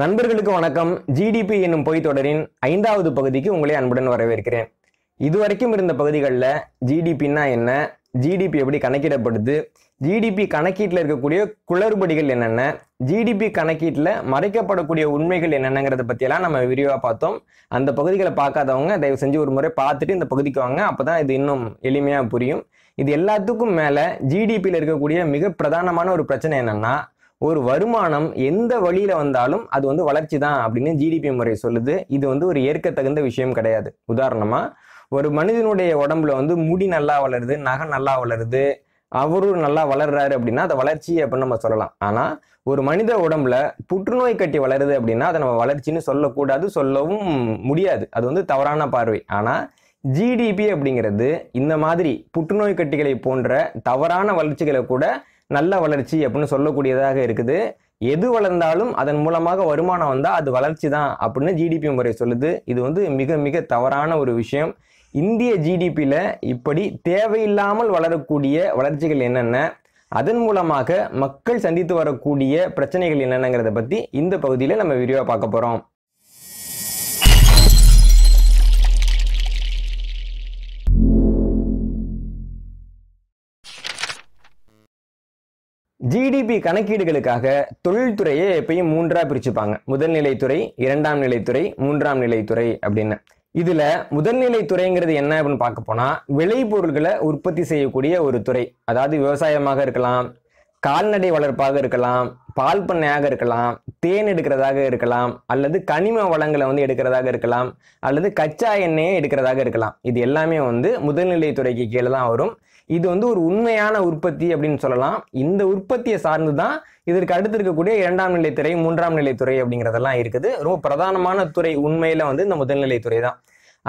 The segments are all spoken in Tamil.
நண்பர்களுக்கு வணக்கம் ஜிடிபி என்னும் பொய் தொடரின் ஐந்தாவது பகுதிக்கு உங்களை அன்புடன் வரவேற்கிறேன் இதுவரைக்கும் இருந்த பகுதிகளில் ஜிடிபின்னா என்ன ஜிடிபி எப்படி கணக்கிடப்படுது ஜிடிபி கணக்கீட்டில் இருக்கக்கூடிய குளறுபடிகள் என்னென்ன ஜிடிபி கணக்கீட்டில் மறைக்கப்படக்கூடிய உண்மைகள் என்னென்னங்கிறத பற்றியெல்லாம் நம்ம விரிவாக பார்த்தோம் அந்த பகுதிகளை பார்க்காதவங்க தயவு செஞ்சு ஒரு முறை பார்த்துட்டு இந்த பகுதிக்கு வாங்க அப்போ தான் இது இன்னும் எளிமையாக புரியும் இது எல்லாத்துக்கும் மேலே ஜிடிபியில் இருக்கக்கூடிய மிக பிரதானமான ஒரு பிரச்சனை என்னென்னா ஒரு வருமானம் எந்த வழியில வந்தாலும் அது வந்து வளர்ச்சி தான் அப்படின்னு ஜிடிபி முறை சொல்லுது இது வந்து ஒரு ஏற்கத்தகுந்த விஷயம் கிடையாது உதாரணமா ஒரு மனிதனுடைய உடம்புல வந்து முடி நல்லா வளருது நகை நல்லா வளருது அவரும் நல்லா வளர்றாரு அப்படின்னா அதை வளர்ச்சி அப்படின்னு நம்ம சொல்லலாம் ஆனா ஒரு மனித உடம்புல புற்றுநோய் கட்டி வளருது அப்படின்னா அதை நம்ம வளர்ச்சின்னு சொல்லக்கூடாது சொல்லவும் முடியாது அது வந்து தவறான பார்வை ஆனா ஜிடிபி அப்படிங்கிறது இந்த மாதிரி புற்றுநோய் கட்டிகளை போன்ற தவறான வளர்ச்சிகளை கூட நல்ல வளர்ச்சி அப்படின்னு சொல்லக்கூடியதாக இருக்குது எது வளர்ந்தாலும் அதன் மூலமாக வருமானம் வந்தால் அது வளர்ச்சி தான் அப்படின்னு ஜிடிபி முறை சொல்லுது இது வந்து மிக மிக தவறான ஒரு விஷயம் இந்திய ஜிடிபியில் இப்படி தேவையில்லாமல் வளரக்கூடிய வளர்ச்சிகள் என்னென்ன அதன் மூலமாக மக்கள் சந்தித்து வரக்கூடிய பிரச்சனைகள் என்னென்னங்கிறத பற்றி இந்த பகுதியில் நம்ம விரிவாக பார்க்க போகிறோம் ஜிடிபி கணக்கீடுகளுக்காக தொழில்துறையே எப்பயும் மூன்றா பிரிச்சுப்பாங்க முதல்நிலைத்துறை இரண்டாம் நிலைத்துறை மூன்றாம் நிலைத்துறை அப்படின்னு இதுல முதல்நிலைத்துறைங்கிறது என்ன அப்படின்னு பார்க்க போனா விளைபொருள்களை உற்பத்தி செய்யக்கூடிய ஒரு துறை அதாவது விவசாயமாக இருக்கலாம் கால்நடை வளர்ப்பாக இருக்கலாம் பால் பண்ணையாக இருக்கலாம் தேன் எடுக்கிறதாக இருக்கலாம் அல்லது கனிம வளங்களை வந்து எடுக்கிறதாக இருக்கலாம் அல்லது கச்சா எண்ணெயை எடுக்கிறதாக இருக்கலாம் இது எல்லாமே வந்து முதல்நிலைத்துறைக்கு கீழே தான் வரும் இது வந்து ஒரு உண்மையான உற்பத்தி அப்படின்னு சொல்லலாம் இந்த உற்பத்தியை சார்ந்து தான் இதற்கு அடுத்து இருக்கக்கூடிய இரண்டாம் நிலைத்துறை மூன்றாம் நிலைத்துறை அப்படிங்கிறதெல்லாம் இருக்குது ரொம்ப பிரதானமான துறை உண்மையில வந்து இந்த முதல்நிலைத்துறை தான்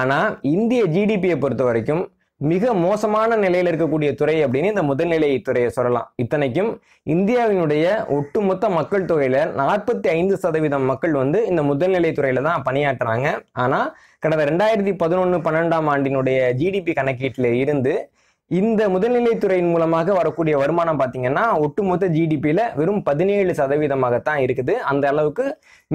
ஆனால் இந்திய ஜிடிபியை பொறுத்த வரைக்கும் மிக மோசமான நிலையில் இருக்கக்கூடிய துறை அப்படின்னு இந்த முதல்நிலை துறையை சொல்லலாம் இத்தனைக்கும் இந்தியாவினுடைய ஒட்டுமொத்த மக்கள் தொகையில நாற்பத்தி ஐந்து சதவீதம் மக்கள் வந்து இந்த முதல்நிலை துறையில தான் பணியாற்றுறாங்க ஆனால் கடந்த ரெண்டாயிரத்தி பதினொன்று பன்னெண்டாம் ஆண்டினுடைய ஜிடிபி கணக்கீட்டில் இருந்து இந்த முதல்நிலைத்துறையின் மூலமாக வரக்கூடிய வருமானம் பார்த்தீங்கன்னா ஒட்டுமொத்த ஜிடிபியில் வெறும் பதினேழு சதவீதமாகத்தான் இருக்குது அந்த அளவுக்கு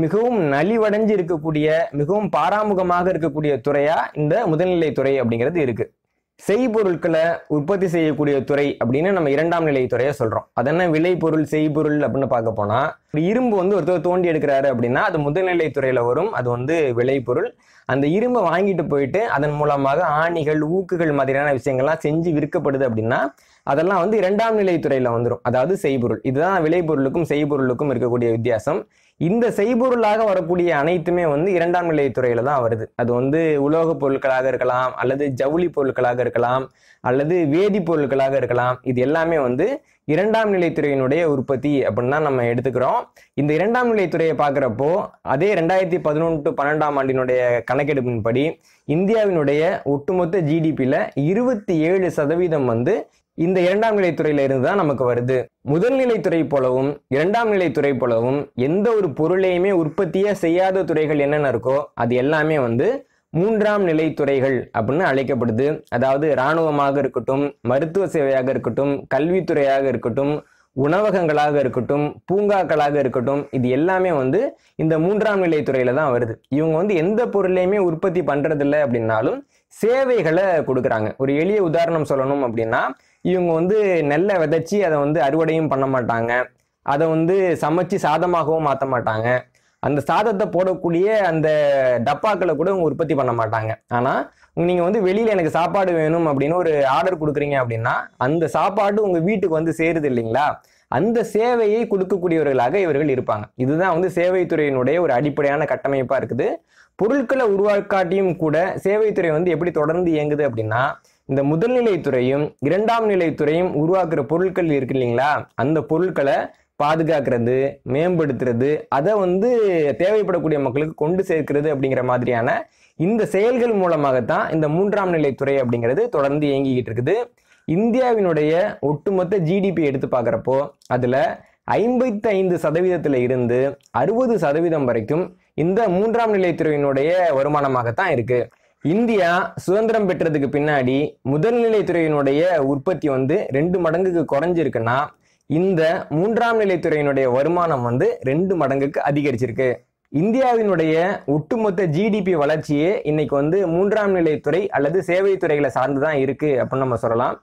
மிகவும் நலிவடைஞ்சு இருக்கக்கூடிய மிகவும் பாராமுகமாக இருக்கக்கூடிய துறையா இந்த முதல்நிலைத்துறை அப்படிங்கிறது இருக்குது செய்பொருட்களை உற்பத்தி செய்யக்கூடிய துறை அப்படின்னு நம்ம இரண்டாம் நிலை துறையை சொல்கிறோம் அது என்ன விளைபொருள் செய்பொருள் அப்படின்னு பார்க்க இரும்பு வந்து ஒருத்தர் தோண்டி எடுக்கிறாரு அப்படின்னா அது முதல்நிலை துறையில் வரும் அது வந்து விளைபொருள் அந்த இரும்பை வாங்கிட்டு போயிட்டு அதன் மூலமாக ஆணிகள் ஊக்குகள் மாதிரியான விஷயங்கள்லாம் செஞ்சு விற்கப்படுது அப்படின்னா அதெல்லாம் வந்து இரண்டாம் நிலை துறையில வந்துடும் அதாவது செய்பொருள் இதுதான் விளைபொருளுக்கும் செய்பொருளுக்கும் இருக்கக்கூடிய வித்தியாசம் இந்த செய்பொருளாக வரக்கூடிய அனைத்துமே வந்து இரண்டாம் நிலை துறையில தான் வருது அது வந்து உலோக பொருட்களாக இருக்கலாம் அல்லது ஜவுளி பொருட்களாக இருக்கலாம் அல்லது வேதி பொருட்களாக இருக்கலாம் இது எல்லாமே வந்து இரண்டாம் நிலைத்துறையினுடைய உற்பத்தி அப்படின்னு தான் நம்ம எடுத்துக்கிறோம் இந்த இரண்டாம் நிலைத்துறையை பார்க்குறப்போ அதே ரெண்டாயிரத்தி பதினொன்று பன்னெண்டாம் ஆண்டினுடைய கணக்கெடுப்பின்படி இந்தியாவினுடைய ஒட்டுமொத்த ஜிடிபியில் இருபத்தி ஏழு சதவீதம் வந்து இந்த இரண்டாம் நிலைத்துறையில இருந்து தான் நமக்கு வருது முதல் நிலைத்துறை போலவும் இரண்டாம் நிலைத்துறை போலவும் எந்த ஒரு பொருளையுமே உற்பத்தியா செய்யாத துறைகள் என்னென்ன இருக்கோ அது எல்லாமே வந்து மூன்றாம் நிலை துறைகள் அப்படின்னு அழைக்கப்படுது அதாவது இராணுவமாக இருக்கட்டும் மருத்துவ சேவையாக இருக்கட்டும் கல்வித்துறையாக இருக்கட்டும் உணவகங்களாக இருக்கட்டும் பூங்காக்களாக இருக்கட்டும் இது எல்லாமே வந்து இந்த மூன்றாம் நிலை துறையில தான் வருது இவங்க வந்து எந்த பொருளையுமே உற்பத்தி பண்றதில்லை அப்படின்னாலும் சேவைகளை கொடுக்குறாங்க ஒரு எளிய உதாரணம் சொல்லணும் அப்படின்னா இவங்க வந்து நெல்லை விதைச்சி அதை வந்து அறுவடையும் பண்ண மாட்டாங்க அதை வந்து சமைச்சு சாதமாகவும் மாற்ற மாட்டாங்க அந்த சாதத்தை போடக்கூடிய அந்த டப்பாக்களை கூட அவங்க உற்பத்தி பண்ண மாட்டாங்க ஆனால் நீங்கள் வந்து வெளியில் எனக்கு சாப்பாடு வேணும் அப்படின்னு ஒரு ஆர்டர் கொடுக்குறீங்க அப்படின்னா அந்த சாப்பாடு உங்கள் வீட்டுக்கு வந்து சேருது இல்லைங்களா அந்த சேவையை கொடுக்கக்கூடியவர்களாக இவர்கள் இருப்பாங்க இதுதான் வந்து சேவைத்துறையினுடைய ஒரு அடிப்படையான கட்டமைப்பாக இருக்குது பொருட்களை உருவாக்காட்டியும் கூட சேவைத்துறை வந்து எப்படி தொடர்ந்து இயங்குது அப்படின்னா இந்த முதல்நிலைத்துறையும் இரண்டாம் நிலைத்துறையும் உருவாக்குற பொருட்கள் இருக்கு இல்லைங்களா அந்த பொருட்களை பாதுகாக்கிறது மேம்படுத்துறது அதை வந்து தேவைப்படக்கூடிய மக்களுக்கு கொண்டு சேர்க்கிறது அப்படிங்கிற மாதிரியான இந்த செயல்கள் மூலமாகத்தான் இந்த மூன்றாம் நிலைத்துறை அப்படிங்கிறது தொடர்ந்து இயங்கிக்கிட்டு இருக்குது இந்தியாவினுடைய ஒட்டுமொத்த ஜிடிபி எடுத்து பார்க்குறப்போ அதில் ஐம்பத்தி ஐந்து சதவீதத்தில் இருந்து அறுபது சதவீதம் வரைக்கும் இந்த மூன்றாம் நிலைத்துறையினுடைய வருமானமாகத்தான் இருக்குது இந்தியா சுதந்திரம் பெற்றதுக்கு பின்னாடி முதல்நிலைத்துறையினுடைய உற்பத்தி வந்து ரெண்டு மடங்குக்கு குறைஞ்சிருக்குன்னா இந்த மூன்றாம் நிலைத்துறையினுடைய வருமானம் வந்து ரெண்டு மடங்குக்கு அதிகரிச்சிருக்கு இந்தியாவினுடைய ஒட்டுமொத்த ஜிடிபி வளர்ச்சியே இன்னைக்கு வந்து மூன்றாம் நிலைத்துறை அல்லது சேவை துறைகளை சார்ந்து தான் இருக்கு அப்படின்னு நம்ம சொல்லலாம்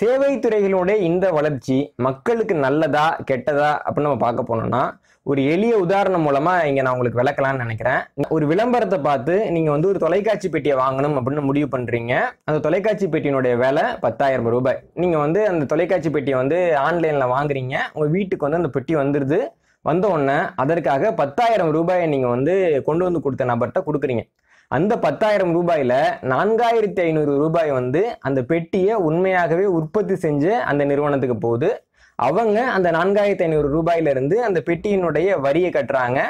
சேவை துறைகளுடைய இந்த வளர்ச்சி மக்களுக்கு நல்லதா கெட்டதா அப்படின்னு நம்ம பார்க்க போனோம்னா ஒரு எளிய உதாரணம் மூலமா இங்க நான் உங்களுக்கு விளக்கலாம்னு நினைக்கிறேன் ஒரு விளம்பரத்தை பார்த்து நீங்க வந்து ஒரு தொலைக்காட்சி பெட்டியை வாங்கணும் அப்படின்னு முடிவு பண்றீங்க அந்த தொலைக்காட்சி பெட்டியினுடைய விலை பத்தாயிரம் ரூபாய் நீங்க வந்து அந்த தொலைக்காட்சி பெட்டியை வந்து ஆன்லைன்ல வாங்குறீங்க உங்க வீட்டுக்கு வந்து அந்த பெட்டி வந்துருது வந்த உடனே அதற்காக பத்தாயிரம் ரூபாயை நீங்க வந்து கொண்டு வந்து கொடுத்த நபர்கிட்ட கொடுக்குறீங்க அந்த பத்தாயிரம் ரூபாயில நான்காயிரத்தி ஐநூறு ரூபாய் வந்து அந்த பெட்டியை உண்மையாகவே உற்பத்தி செஞ்சு அந்த நிறுவனத்துக்கு போகுது அவங்க அந்த நான்காயிரத்தி ஐநூறு ரூபாயிலிருந்து அந்த பெட்டியினுடைய வரியை கட்டுறாங்க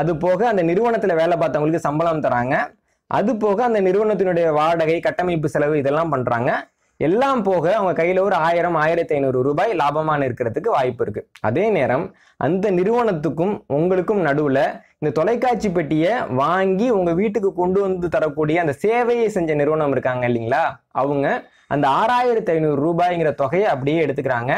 அது போக அந்த நிறுவனத்தில் வேலை பார்த்தவங்களுக்கு சம்பளம் தராங்க அது போக அந்த நிறுவனத்தினுடைய வாடகை கட்டமைப்பு செலவு இதெல்லாம் பண்ணுறாங்க எல்லாம் போக அவங்க கையில் ஒரு ஆயிரம் ஆயிரத்தி ஐநூறு ரூபாய் லாபமான இருக்கிறதுக்கு வாய்ப்பு இருக்குது அதே நேரம் அந்த நிறுவனத்துக்கும் உங்களுக்கும் நடுவில் இந்த தொலைக்காட்சி பெட்டியை வாங்கி உங்கள் வீட்டுக்கு கொண்டு வந்து தரக்கூடிய அந்த சேவையை செஞ்ச நிறுவனம் இருக்காங்க இல்லைங்களா அவங்க அந்த ஆறாயிரத்தி ஐநூறு ரூபாய்ங்கிற தொகையை அப்படியே எடுத்துக்கிறாங்க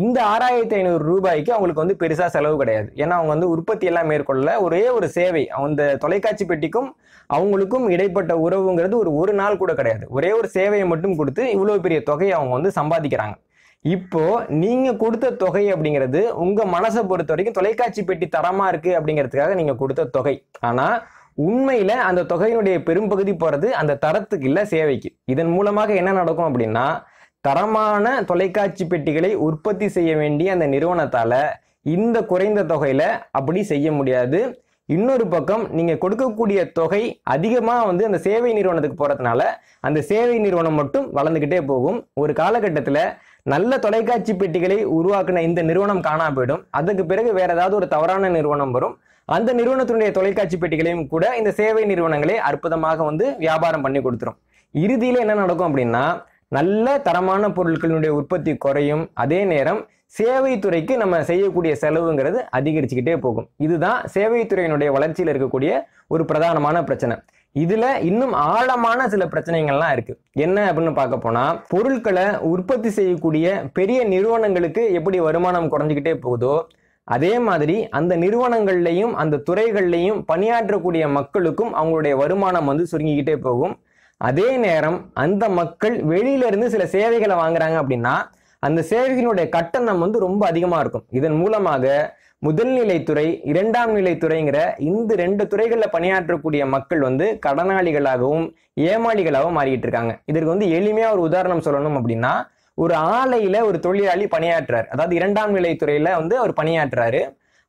இந்த ஆறாயிரத்தி ஐநூறு ரூபாய்க்கு அவங்களுக்கு வந்து பெருசாக செலவு கிடையாது ஏன்னா அவங்க வந்து உற்பத்தி எல்லாம் மேற்கொள்ள ஒரே ஒரு சேவை அந்த தொலைக்காட்சி பெட்டிக்கும் அவங்களுக்கும் இடைப்பட்ட உறவுங்கிறது ஒரு ஒரு நாள் கூட கிடையாது ஒரே ஒரு சேவையை மட்டும் கொடுத்து இவ்வளோ பெரிய தொகையை அவங்க வந்து சம்பாதிக்கிறாங்க இப்போ நீங்க கொடுத்த தொகை அப்படிங்கிறது உங்க மனசை பொறுத்த வரைக்கும் தொலைக்காட்சி பெட்டி தரமா இருக்கு அப்படிங்கிறதுக்காக நீங்க கொடுத்த தொகை ஆனா உண்மையில அந்த தொகையினுடைய பெரும்பகுதி போறது அந்த தரத்துக்கு இல்ல சேவைக்கு இதன் மூலமாக என்ன நடக்கும் அப்படின்னா தரமான தொலைக்காட்சி பெட்டிகளை உற்பத்தி செய்ய வேண்டிய அந்த நிறுவனத்தால் இந்த குறைந்த தொகையில் அப்படி செய்ய முடியாது இன்னொரு பக்கம் நீங்கள் கொடுக்கக்கூடிய தொகை அதிகமாக வந்து அந்த சேவை நிறுவனத்துக்கு போகிறதுனால அந்த சேவை நிறுவனம் மட்டும் வளர்ந்துக்கிட்டே போகும் ஒரு காலகட்டத்தில் நல்ல தொலைக்காட்சி பெட்டிகளை உருவாக்கின இந்த நிறுவனம் காணா போயிடும் அதுக்கு பிறகு வேற ஏதாவது ஒரு தவறான நிறுவனம் வரும் அந்த நிறுவனத்தினுடைய தொலைக்காட்சி பெட்டிகளையும் கூட இந்த சேவை நிறுவனங்களே அற்புதமாக வந்து வியாபாரம் பண்ணி கொடுத்துரும் இறுதியில் என்ன நடக்கும் அப்படின்னா நல்ல தரமான பொருட்களினுடைய உற்பத்தி குறையும் அதே நேரம் சேவைத்துறைக்கு நம்ம செய்யக்கூடிய செலவுங்கிறது அதிகரிச்சுக்கிட்டே போகும் இதுதான் சேவைத்துறையினுடைய வளர்ச்சியில் இருக்கக்கூடிய ஒரு பிரதானமான பிரச்சனை இதில் இன்னும் ஆழமான சில பிரச்சனைகள்லாம் இருக்குது என்ன அப்படின்னு பார்க்க போனால் பொருட்களை உற்பத்தி செய்யக்கூடிய பெரிய நிறுவனங்களுக்கு எப்படி வருமானம் குறைஞ்சிக்கிட்டே போகுதோ அதே மாதிரி அந்த நிறுவனங்கள்லையும் அந்த துறைகள்லையும் பணியாற்றக்கூடிய மக்களுக்கும் அவங்களுடைய வருமானம் வந்து சுருங்கிக்கிட்டே போகும் அதே நேரம் அந்த மக்கள் வெளியில இருந்து சில சேவைகளை வாங்குறாங்க அப்படின்னா அந்த சேவைகளுடைய கட்டணம் வந்து ரொம்ப அதிகமாக இருக்கும் இதன் மூலமாக முதல்நிலைத்துறை இரண்டாம் நிலைத்துறைங்கிற இந்த ரெண்டு துறைகளில் பணியாற்றக்கூடிய மக்கள் வந்து கடனாளிகளாகவும் ஏமாளிகளாகவும் மாறிக்கிட்டு இருக்காங்க இதற்கு வந்து எளிமையாக ஒரு உதாரணம் சொல்லணும் அப்படின்னா ஒரு ஆலையில ஒரு தொழிலாளி பணியாற்றுறாரு அதாவது இரண்டாம் நிலைத்துறையில வந்து அவர் பணியாற்றுறாரு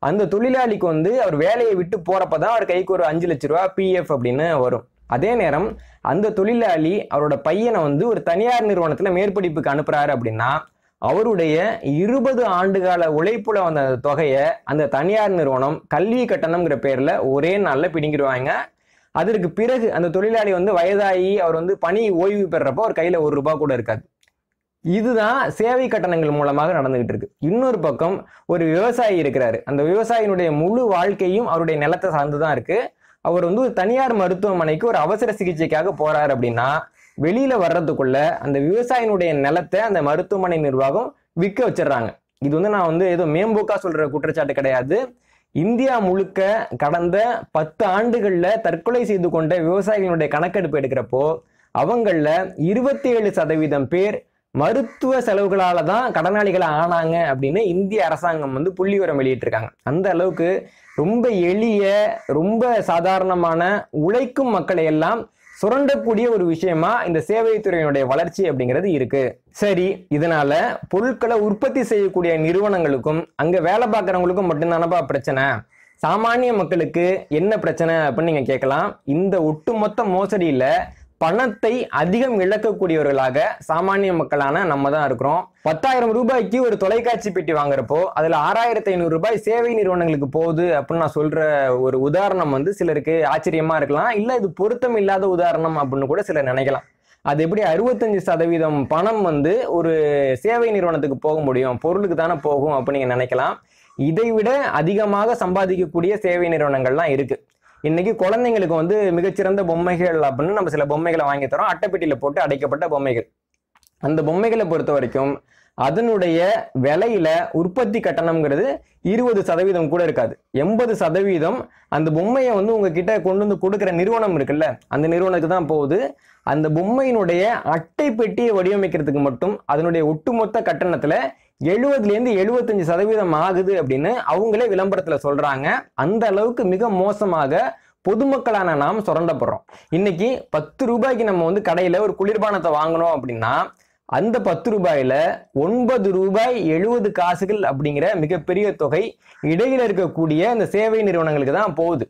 அந்த தொழிலாளிக்கு வந்து அவர் வேலையை விட்டு போறப்ப தான் அவர் கைக்கு ஒரு அஞ்சு லட்ச ரூபா பிஎஃப் அப்படின்னு வரும் அதே நேரம் அந்த தொழிலாளி அவரோட பையனை வந்து ஒரு தனியார் நிறுவனத்தில் மேற்படிப்புக்கு அனுப்புகிறாரு அப்படின்னா அவருடைய இருபது ஆண்டுகால உழைப்புல வந்த அந்த தொகையை அந்த தனியார் நிறுவனம் கல்வி கட்டணம்ங்கிற பேரில் ஒரே நாளில் பிடிங்கிடுவாங்க அதற்கு பிறகு அந்த தொழிலாளி வந்து வயதாகி அவர் வந்து பணி ஓய்வு பெறப்போ அவர் கையில் ஒரு ரூபா கூட இருக்காது இதுதான் சேவை கட்டணங்கள் மூலமாக நடந்துகிட்டு இருக்கு இன்னொரு பக்கம் ஒரு விவசாயி இருக்கிறாரு அந்த விவசாயினுடைய முழு வாழ்க்கையும் அவருடைய நிலத்தை சார்ந்து தான் இருக்குது அவர் வந்து ஒரு தனியார் மருத்துவமனைக்கு ஒரு அவசர சிகிச்சைக்காக போறாரு அப்படின்னா வெளியில வர்றதுக்குள்ள அந்த விவசாயினுடைய நிலத்தை அந்த மருத்துவமனை நிர்வாகம் விற்க வச்சிடுறாங்க இது வந்து நான் வந்து ஏதோ மேம்போக்கா சொல்ற குற்றச்சாட்டு கிடையாது இந்தியா முழுக்க கடந்த பத்து ஆண்டுகள்ல தற்கொலை செய்து கொண்ட விவசாயிகளுடைய கணக்கெடுப்பு எடுக்கிறப்போ அவங்கள இருபத்தி ஏழு சதவீதம் பேர் மருத்துவ செலவுகளால தான் கடனாளிகளை ஆனாங்க அப்படின்னு இந்திய அரசாங்கம் வந்து புள்ளிவரம் வெளியிட்டிருக்காங்க அந்த அளவுக்கு ரொம்ப எளிய ரொம்ப சாதாரணமான உழைக்கும் மக்களை எல்லாம் சுரண்டக்கூடிய ஒரு விஷயமா இந்த சேவைத்துறையினுடைய வளர்ச்சி அப்படிங்கிறது இருக்கு சரி இதனால பொருட்களை உற்பத்தி செய்யக்கூடிய நிறுவனங்களுக்கும் அங்க வேலை பார்க்குறவங்களுக்கும் மட்டும்தானப்பா பிரச்சனை சாமானிய மக்களுக்கு என்ன பிரச்சனை அப்படின்னு நீங்க கேட்கலாம் இந்த ஒட்டுமொத்த மோசடியில பணத்தை அதிகம் இழக்கக்கூடியவர்களாக சாமானிய மக்களான நம்ம தான் இருக்கிறோம் பத்தாயிரம் ரூபாய்க்கு ஒரு தொலைக்காட்சி பெட்டி வாங்குறப்போ அதில் ஆறாயிரத்தி ஐநூறு ரூபாய் சேவை நிறுவனங்களுக்கு போகுது அப்படின்னு நான் சொல்ற ஒரு உதாரணம் வந்து சிலருக்கு ஆச்சரியமா இருக்கலாம் இல்லை இது பொருத்தம் இல்லாத உதாரணம் அப்படின்னு கூட சிலர் நினைக்கலாம் அது எப்படி அறுபத்தஞ்சு சதவீதம் பணம் வந்து ஒரு சேவை நிறுவனத்துக்கு போக முடியும் பொருளுக்கு தானே போகும் அப்படின்னு நீங்க நினைக்கலாம் இதைவிட அதிகமாக சம்பாதிக்கக்கூடிய சேவை நிறுவனங்கள்லாம் இருக்குது இன்னைக்கு குழந்தைங்களுக்கு வந்து மிகச்சிறந்த பொம்மைகள் அப்படின்னு நம்ம சில பொம்மைகளை வாங்கி தரோம் அட்டைப்பெட்டியில் போட்டு அடைக்கப்பட்ட பொம்மைகள் அந்த பொம்மைகளை பொறுத்த வரைக்கும் அதனுடைய விலையில உற்பத்தி கட்டணம்ங்கிறது இருபது சதவீதம் கூட இருக்காது எண்பது சதவீதம் அந்த பொம்மையை வந்து உங்ககிட்ட கொண்டு வந்து கொடுக்குற நிறுவனம் இருக்குல்ல அந்த நிறுவனத்துக்கு தான் போகுது அந்த பொம்மையினுடைய அட்டை பெட்டியை வடிவமைக்கிறதுக்கு மட்டும் அதனுடைய ஒட்டுமொத்த கட்டணத்துல எழுபதுலேருந்து எழுபத்தஞ்சு சதவீதம் ஆகுது அப்படின்னு அவங்களே விளம்பரத்தில் சொல்கிறாங்க அந்த அளவுக்கு மிக மோசமாக பொதுமக்களான நாம் சுரண்டப்படுறோம் இன்னைக்கு பத்து ரூபாய்க்கு நம்ம வந்து கடையில் ஒரு குளிர்பானத்தை வாங்கினோம் அப்படின்னா அந்த பத்து ரூபாயில ஒன்பது ரூபாய் எழுபது காசுகள் அப்படிங்கிற மிகப்பெரிய தொகை இடையில இருக்கக்கூடிய இந்த சேவை நிறுவனங்களுக்கு தான் போகுது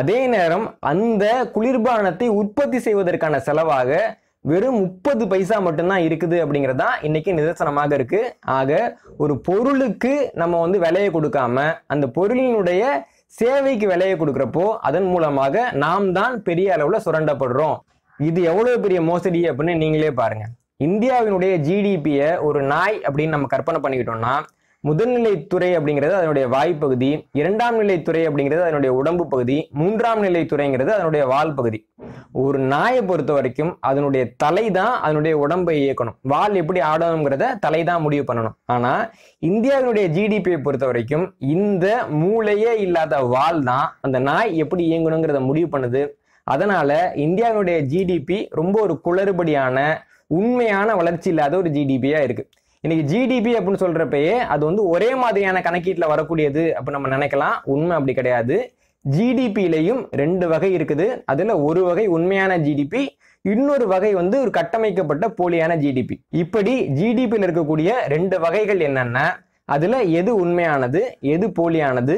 அதே நேரம் அந்த குளிர்பானத்தை உற்பத்தி செய்வதற்கான செலவாக வெறும் முப்பது பைசா மட்டும்தான் இருக்குது அப்படிங்கிறது தான் இன்னைக்கு நிதர்சனமாக இருக்கு ஆக ஒரு பொருளுக்கு நம்ம வந்து விலையை கொடுக்காம அந்த பொருளினுடைய சேவைக்கு விலையை கொடுக்குறப்போ அதன் மூலமாக நாம் தான் பெரிய அளவில் சுரண்டப்படுறோம் இது எவ்வளோ பெரிய மோசடி அப்படின்னு நீங்களே பாருங்க இந்தியாவினுடைய ஜிடிபியை ஒரு நாய் அப்படின்னு நம்ம கற்பனை பண்ணிக்கிட்டோம்னா முதல்நிலைத்துறை அப்படிங்கிறது அதனுடைய வாய்ப்பகுதி இரண்டாம் நிலைத்துறை அப்படிங்கிறது அதனுடைய உடம்பு பகுதி மூன்றாம் நிலைத்துறைங்கிறது அதனுடைய வால் பகுதி ஒரு நாயை பொறுத்த வரைக்கும் அதனுடைய தலை தான் அதனுடைய உடம்பை இயக்கணும் வால் எப்படி ஆடணுங்கிறத தலை தான் முடிவு பண்ணணும் ஆனா இந்தியாவினுடைய ஜிடிபியை பொறுத்த வரைக்கும் இந்த மூளையே இல்லாத வால் தான் அந்த நாய் எப்படி இயங்கணுங்கிறத முடிவு பண்ணுது அதனால இந்தியாவினுடைய ஜிடிபி ரொம்ப ஒரு குளறுபடியான உண்மையான வளர்ச்சி இல்லாத ஒரு ஜிடிபியா இருக்கு இன்னைக்கு ஜிடிபி அப்படின்னு சொல்றப்பயே அது வந்து ஒரே மாதிரியான கணக்கீட்டில் வரக்கூடியது அப்படின்னு நம்ம நினைக்கலாம் உண்மை அப்படி கிடையாது ஜிடிபியிலையும் ரெண்டு வகை இருக்குது அதில் ஒரு வகை உண்மையான ஜிடிபி இன்னொரு வகை வந்து ஒரு கட்டமைக்கப்பட்ட போலியான ஜிடிபி இப்படி ஜிடிபியில் இருக்கக்கூடிய ரெண்டு வகைகள் என்னென்ன அதில் எது உண்மையானது எது போலியானது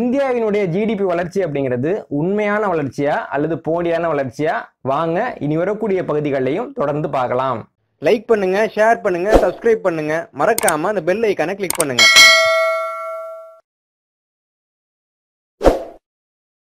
இந்தியாவினுடைய ஜிடிபி வளர்ச்சி அப்படிங்கிறது உண்மையான வளர்ச்சியா அல்லது போலியான வளர்ச்சியா வாங்க இனி வரக்கூடிய பகுதிகளையும் தொடர்ந்து பார்க்கலாம் லைக் பண்ணுங்க ஷேர் பண்ணுங்க சப்ஸ்கிரைப் பண்ணுங்க மறக்காம அந்த பெல் ஐக்கான கிளிக் பண்ணுங்க